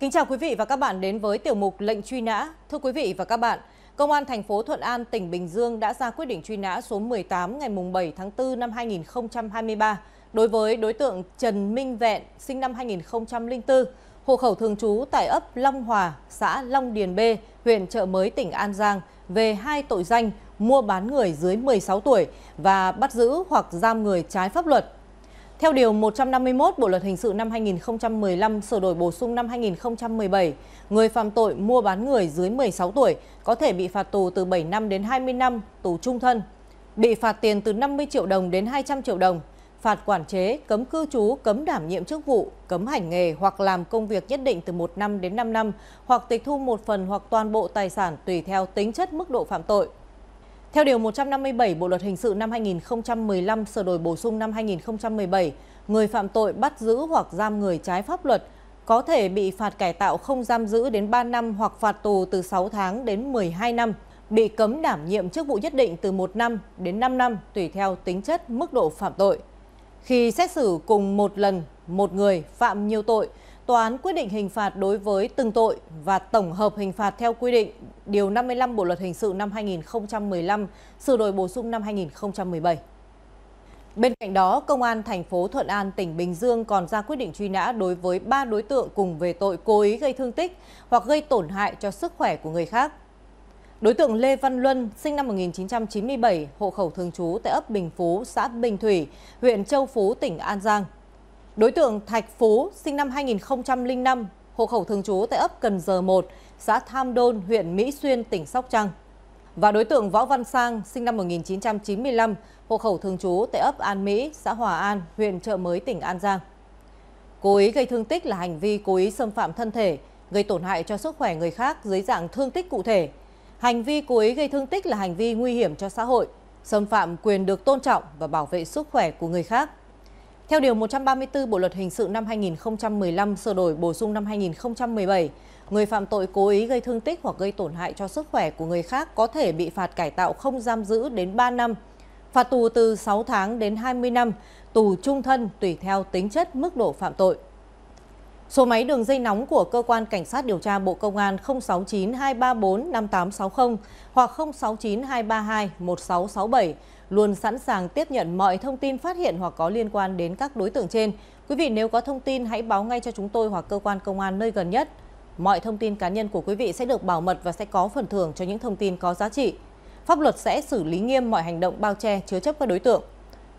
Kính chào quý vị và các bạn đến với tiểu mục lệnh truy nã. Thưa quý vị và các bạn, Công an thành phố Thuận An, tỉnh Bình Dương đã ra quyết định truy nã số 18 ngày 7 tháng 4 năm 2023 đối với đối tượng Trần Minh Vẹn, sinh năm 2004, hộ khẩu thường trú tại ấp Long Hòa, xã Long Điền B, huyện Trợ Mới, tỉnh An Giang về hai tội danh mua bán người dưới 16 tuổi và bắt giữ hoặc giam người trái pháp luật. Theo Điều 151 Bộ Luật Hình sự năm 2015 sửa đổi bổ sung năm 2017, người phạm tội mua bán người dưới 16 tuổi có thể bị phạt tù từ 7 năm đến 20 năm, tù trung thân, bị phạt tiền từ 50 triệu đồng đến 200 triệu đồng, phạt quản chế, cấm cư trú, cấm đảm nhiệm chức vụ, cấm hành nghề hoặc làm công việc nhất định từ 1 năm đến 5 năm, hoặc tịch thu một phần hoặc toàn bộ tài sản tùy theo tính chất mức độ phạm tội. Theo Điều 157 Bộ Luật Hình sự năm 2015 sửa đổi bổ sung năm 2017, người phạm tội bắt giữ hoặc giam người trái pháp luật có thể bị phạt cải tạo không giam giữ đến 3 năm hoặc phạt tù từ 6 tháng đến 12 năm, bị cấm đảm nhiệm chức vụ nhất định từ 1 năm đến 5 năm tùy theo tính chất mức độ phạm tội. Khi xét xử cùng một lần một người phạm nhiều tội, tòa án quyết định hình phạt đối với từng tội và tổng hợp hình phạt theo quy định Điều 55 Bộ Luật Hình sự năm 2015, sửa đổi bổ sung năm 2017. Bên cạnh đó, Công an thành phố Thuận An, tỉnh Bình Dương còn ra quyết định truy nã đối với 3 đối tượng cùng về tội cố ý gây thương tích hoặc gây tổn hại cho sức khỏe của người khác. Đối tượng Lê Văn Luân, sinh năm 1997, hộ khẩu thường trú tại ấp Bình Phú, xã Bình Thủy, huyện Châu Phú, tỉnh An Giang. Đối tượng Thạch Phú, sinh năm 2005, hộ khẩu thường trú tại ấp cần giờ 1, xã tham đôn huyện mỹ xuyên tỉnh sóc trăng và đối tượng võ văn sang sinh năm 1995 hộ khẩu thường trú tại ấp an mỹ xã hòa an huyện trợ mới tỉnh an giang cố ý gây thương tích là hành vi cố ý xâm phạm thân thể gây tổn hại cho sức khỏe người khác dưới dạng thương tích cụ thể hành vi cố ý gây thương tích là hành vi nguy hiểm cho xã hội xâm phạm quyền được tôn trọng và bảo vệ sức khỏe của người khác theo Điều 134 Bộ Luật Hình sự năm 2015 sửa đổi bổ sung năm 2017, người phạm tội cố ý gây thương tích hoặc gây tổn hại cho sức khỏe của người khác có thể bị phạt cải tạo không giam giữ đến 3 năm, phạt tù từ 6 tháng đến 20 năm, tù trung thân tùy theo tính chất mức độ phạm tội. Số máy đường dây nóng của cơ quan cảnh sát điều tra Bộ Công an 069 234 5860 hoặc 069 232 1667 luôn sẵn sàng tiếp nhận mọi thông tin phát hiện hoặc có liên quan đến các đối tượng trên. Quý vị nếu có thông tin hãy báo ngay cho chúng tôi hoặc cơ quan công an nơi gần nhất. Mọi thông tin cá nhân của quý vị sẽ được bảo mật và sẽ có phần thưởng cho những thông tin có giá trị. Pháp luật sẽ xử lý nghiêm mọi hành động bao che chứa chấp các đối tượng